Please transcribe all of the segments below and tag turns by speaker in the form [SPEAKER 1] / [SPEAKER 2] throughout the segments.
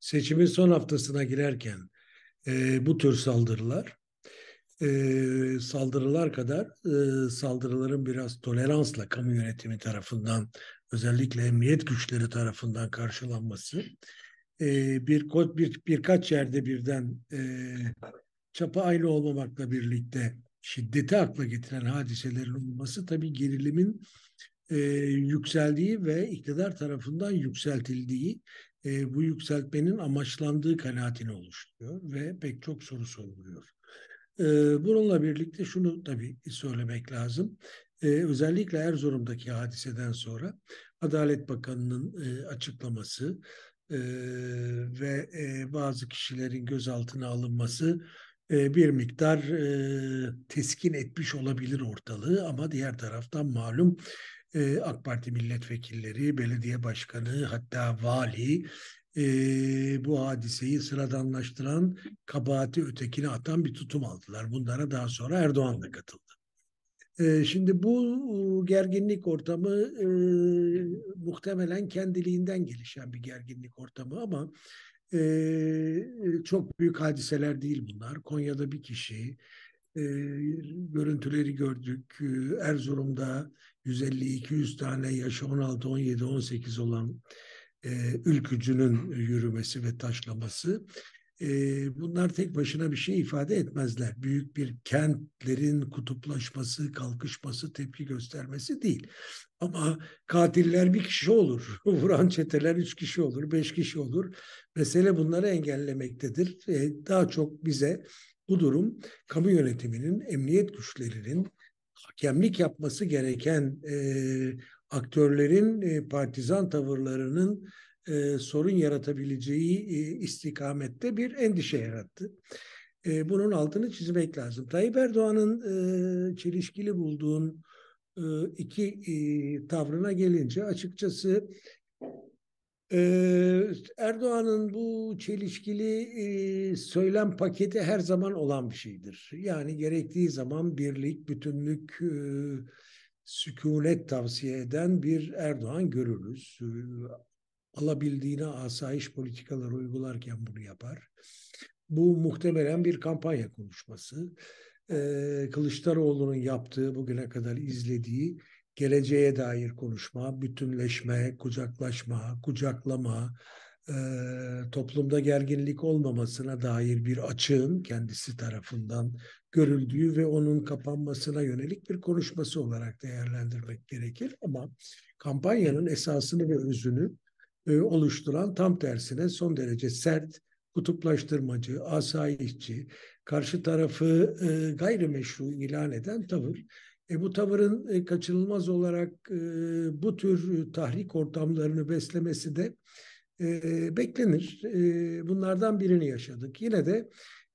[SPEAKER 1] seçimin son haftasına girerken e, bu tür saldırılar e, saldırılar kadar e, saldırıların biraz toleransla kamu yönetimi tarafından özellikle emniyet güçleri tarafından karşılanması e, bir, bir birkaç yerde birden e, çapa aynı olmamakla birlikte şiddeti akla getiren hadiselerin olması tabii gerilimin e, yükseldiği ve iktidar tarafından yükseltildiği e, bu yükseltmenin amaçlandığı kanaatini oluşturuyor ve pek çok soru soruluyor. E, bununla birlikte şunu tabii söylemek lazım. E, özellikle Erzurum'daki hadiseden sonra Adalet Bakanı'nın e, açıklaması e, ve e, bazı kişilerin gözaltına alınması bir miktar teskin etmiş olabilir ortalığı ama diğer taraftan malum e, AK Parti milletvekilleri, belediye başkanı hatta vali bu hadiseyi sıradanlaştıran, kabahati ötekine atan bir tutum aldılar. Bunlara daha sonra Erdoğan da katıldı. şimdi bu gerginlik ortamı muhtemelen kendiliğinden gelişen bir gerginlik ortamı ama e, çok büyük hadiseler değil bunlar. Konya'da bir kişi, e, görüntüleri gördük. Erzurum'da 150-200 tane yaşı 16, 17, 18 olan e, ülkücünün yürümesi ve taşlaması e, bunlar tek başına bir şey ifade etmezler. Büyük bir kentlerin kutuplaşması, kalkışması, tepki göstermesi değil. Ama katiller bir kişi olur, vuran çeteler üç kişi olur, beş kişi olur. Mesele bunları engellemektedir. E, daha çok bize bu durum kamu yönetiminin, emniyet güçlerinin hakemlik yapması gereken e, aktörlerin e, partizan tavırlarının e, sorun yaratabileceği e, istikamette bir endişe yarattı. E, bunun altını çizmek lazım. Tayyip Erdoğan'ın e, çelişkili bulduğun e, iki e, tavrına gelince açıkçası ee, Erdoğan'ın bu çelişkili e, söylem paketi her zaman olan bir şeydir. Yani gerektiği zaman birlik, bütünlük, e, sükunet tavsiye eden bir Erdoğan görürüz alabildiğine asayiş politikaları uygularken bunu yapar. Bu muhtemelen bir kampanya konuşması. Ee, Kılıçdaroğlu'nun yaptığı, bugüne kadar izlediği geleceğe dair konuşma, bütünleşme, kucaklaşma, kucaklama, e, toplumda gerginlik olmamasına dair bir açığın kendisi tarafından görüldüğü ve onun kapanmasına yönelik bir konuşması olarak değerlendirmek gerekir. Ama kampanyanın esasını ve özünü e, oluşturan tam tersine son derece sert, kutuplaştırmacı, asayişçi, karşı tarafı e, gayrimeşru ilan eden tavır. E, bu tavırın e, kaçınılmaz olarak e, bu tür tahrik ortamlarını beslemesi de e, beklenir. E, bunlardan birini yaşadık. Yine de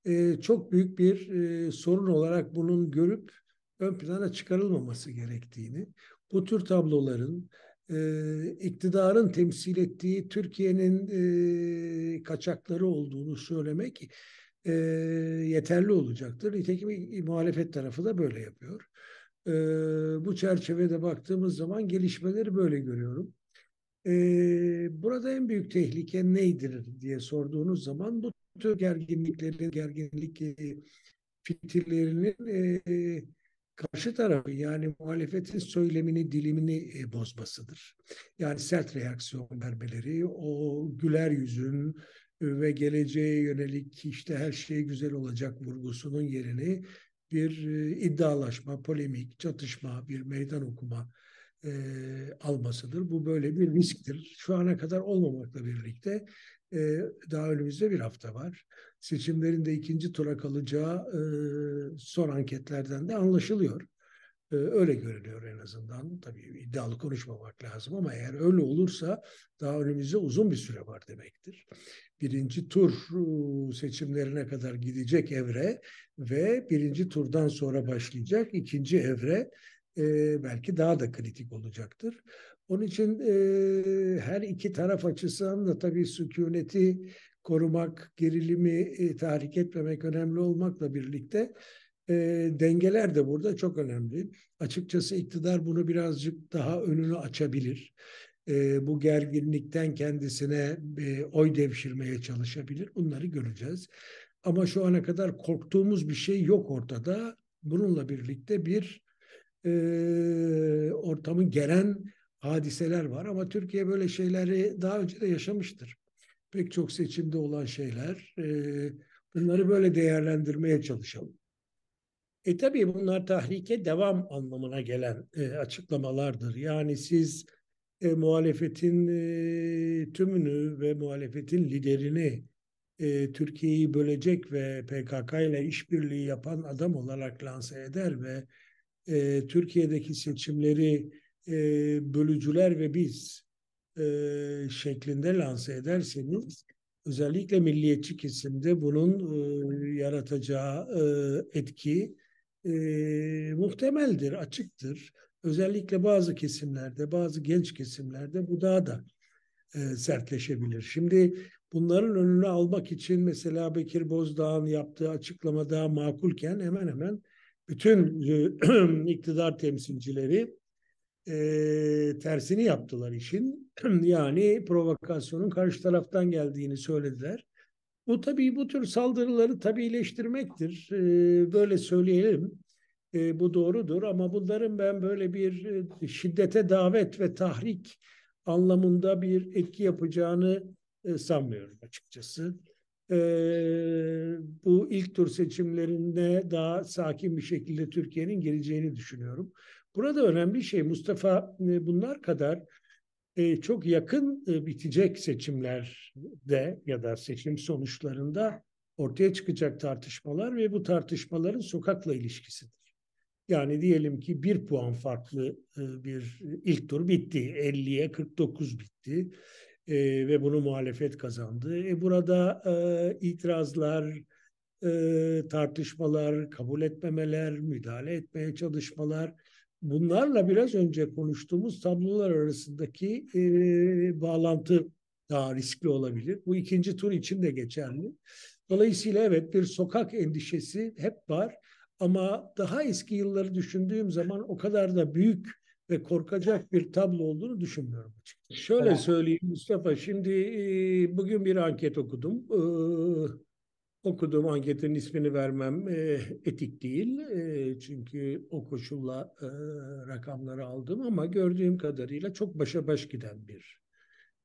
[SPEAKER 1] e, çok büyük bir e, sorun olarak bunun görüp ön plana çıkarılmaması gerektiğini, bu tür tabloların e, iktidarın temsil ettiği Türkiye'nin e, kaçakları olduğunu söylemek e, yeterli olacaktır. Nitekim muhalefet tarafı da böyle yapıyor. E, bu çerçevede baktığımız zaman gelişmeleri böyle görüyorum. E, burada en büyük tehlike nedir diye sorduğunuz zaman bu tür gerginliklerin, gerginlik fitillerinin e, karşı tarafı yani muhalefetin söylemini, dilimini e, bozmasıdır. Yani sert reaksiyon vermeleri, o güler yüzün e, ve geleceğe yönelik işte her şey güzel olacak vurgusunun yerini bir e, iddialaşma, polemik, çatışma, bir meydan okuma e, almasıdır. Bu böyle bir risktir. Şu ana kadar olmamakla birlikte e, daha önümüzde bir hafta var. Seçimlerin de ikinci tura kalacağı e, son anketlerden de anlaşılıyor. E, öyle görünüyor en azından. Tabii iddialı konuşmamak lazım ama eğer öyle olursa daha önümüzde uzun bir süre var demektir. Birinci tur seçimlerine kadar gidecek evre ve birinci turdan sonra başlayacak ikinci evre e, belki daha da kritik olacaktır. Onun için e, her iki taraf açısından da tabii sükuneti korumak, gerilimi e, tahrik etmemek önemli olmakla birlikte e, dengeler de burada çok önemli. Açıkçası iktidar bunu birazcık daha önünü açabilir. E, bu gerginlikten kendisine e, oy devşirmeye çalışabilir. Bunları göreceğiz. Ama şu ana kadar korktuğumuz bir şey yok ortada. Bununla birlikte bir e, ortamın gelen hadiseler var ama Türkiye böyle şeyleri daha önce de yaşamıştır. Pek çok seçimde olan şeyler. E, bunları böyle değerlendirmeye çalışalım. E tabii bunlar tahrike devam anlamına gelen e, açıklamalardır. Yani siz e, muhalefetin e, tümünü ve muhalefetin liderini e, Türkiye'yi bölecek ve PKK ile işbirliği yapan adam olarak lanse eder ve e, Türkiye'deki seçimleri e, bölücüler ve biz e, şeklinde lanse ederseniz özellikle milliyetçi kesimde bunun e, yaratacağı e, etki e, muhtemeldir, açıktır. Özellikle bazı kesimlerde, bazı genç kesimlerde bu daha da e, sertleşebilir. Şimdi bunların önünü almak için mesela Bekir Bozdağ'ın yaptığı açıklama daha makulken hemen hemen bütün e, iktidar temsilcileri e, tersini yaptılar işin. yani provokasyonun karşı taraftan geldiğini söylediler. Bu tabii bu tür saldırıları tabiileştirmektir. E, böyle söyleyelim. E, bu doğrudur ama bunların ben böyle bir e, şiddete davet ve tahrik anlamında bir etki yapacağını e, sanmıyorum açıkçası e, bu ilk tur seçimlerinde daha sakin bir şekilde Türkiye'nin geleceğini düşünüyorum. Burada önemli bir şey Mustafa e, bunlar kadar e, çok yakın e, bitecek seçimlerde ya da seçim sonuçlarında ortaya çıkacak tartışmalar ve bu tartışmaların sokakla ilişkisidir. Yani diyelim ki bir puan farklı e, bir ilk tur bitti. 50'ye 49 bitti e, ve bunu muhalefet kazandı. E, burada e, itirazlar, e, tartışmalar, kabul etmemeler, müdahale etmeye çalışmalar bunlarla biraz önce konuştuğumuz tablolar arasındaki e, bağlantı daha riskli olabilir. Bu ikinci tur için de geçerli. Dolayısıyla evet bir sokak endişesi hep var ama daha eski yılları düşündüğüm zaman o kadar da büyük ve korkacak bir tablo olduğunu düşünmüyorum açıkçası. Şöyle evet. söyleyeyim Mustafa, şimdi bugün bir anket okudum. Ee, okuduğum anketin ismini vermem etik değil. çünkü o koşulla rakamları aldım ama gördüğüm kadarıyla çok başa baş giden bir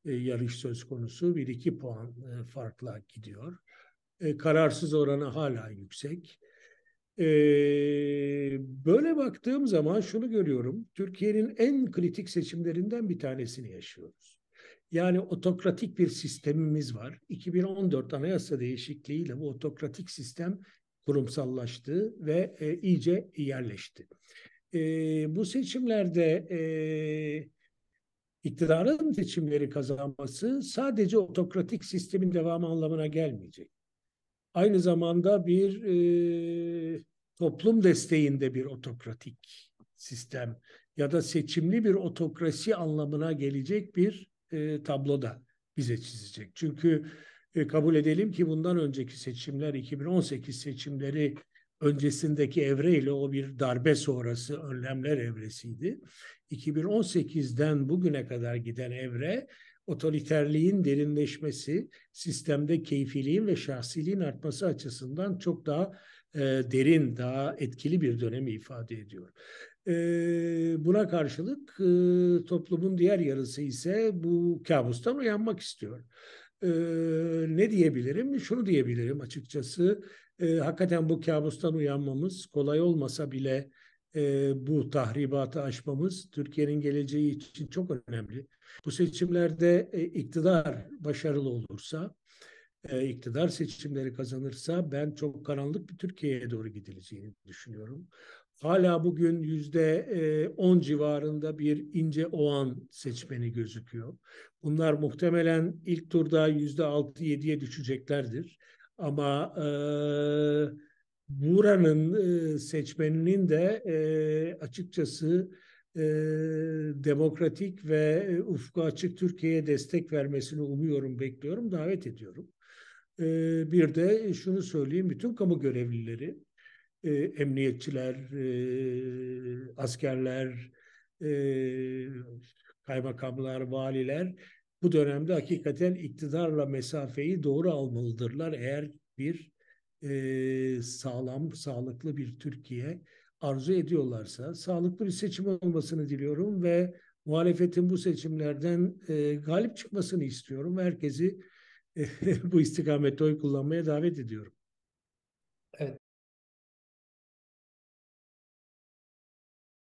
[SPEAKER 1] yarış söz konusu. Bir iki puan e, farkla gidiyor. kararsız oranı hala yüksek böyle baktığım zaman şunu görüyorum. Türkiye'nin en kritik seçimlerinden bir tanesini yaşıyoruz. Yani otokratik bir sistemimiz var. 2014 anayasa değişikliğiyle bu otokratik sistem kurumsallaştı ve e, iyice yerleşti. E, bu seçimlerde e, iktidarın seçimleri kazanması sadece otokratik sistemin devamı anlamına gelmeyecek aynı zamanda bir e, toplum desteğinde bir otokratik sistem ya da seçimli bir otokrasi anlamına gelecek bir e, da bize çizecek. Çünkü e, kabul edelim ki bundan önceki seçimler 2018 seçimleri öncesindeki evreyle o bir darbe sonrası önlemler evresiydi. 2018'den bugüne kadar giden evre otoriterliğin derinleşmesi, sistemde keyfiliğin ve şahsiliğin artması açısından çok daha e, derin, daha etkili bir dönemi ifade ediyor. E, buna karşılık e, toplumun diğer yarısı ise bu kabustan uyanmak istiyor. E, ne diyebilirim? Şunu diyebilirim açıkçası. E, hakikaten bu kabustan uyanmamız kolay olmasa bile e, bu tahribatı aşmamız Türkiye'nin geleceği için çok önemli. Bu seçimlerde e, iktidar başarılı olursa, e, iktidar seçimleri kazanırsa ben çok karanlık bir Türkiye'ye doğru gidileceğini düşünüyorum. Hala bugün yüzde e, on civarında bir ince oğan seçmeni gözüküyor. Bunlar muhtemelen ilk turda yüzde altı yediye düşeceklerdir. Ama e, buranın seçmeninin de açıkçası demokratik ve ufku açık Türkiye'ye destek vermesini umuyorum, bekliyorum, davet ediyorum. bir de şunu söyleyeyim, bütün kamu görevlileri, emniyetçiler, askerler, kaymakamlar, valiler bu dönemde hakikaten iktidarla mesafeyi doğru almalıdırlar eğer bir e, sağlam, sağlıklı bir Türkiye arzu ediyorlarsa sağlıklı bir seçim olmasını diliyorum ve muhalefetin bu seçimlerden e, galip çıkmasını istiyorum. Herkesi e, bu istikamette oy kullanmaya davet ediyorum.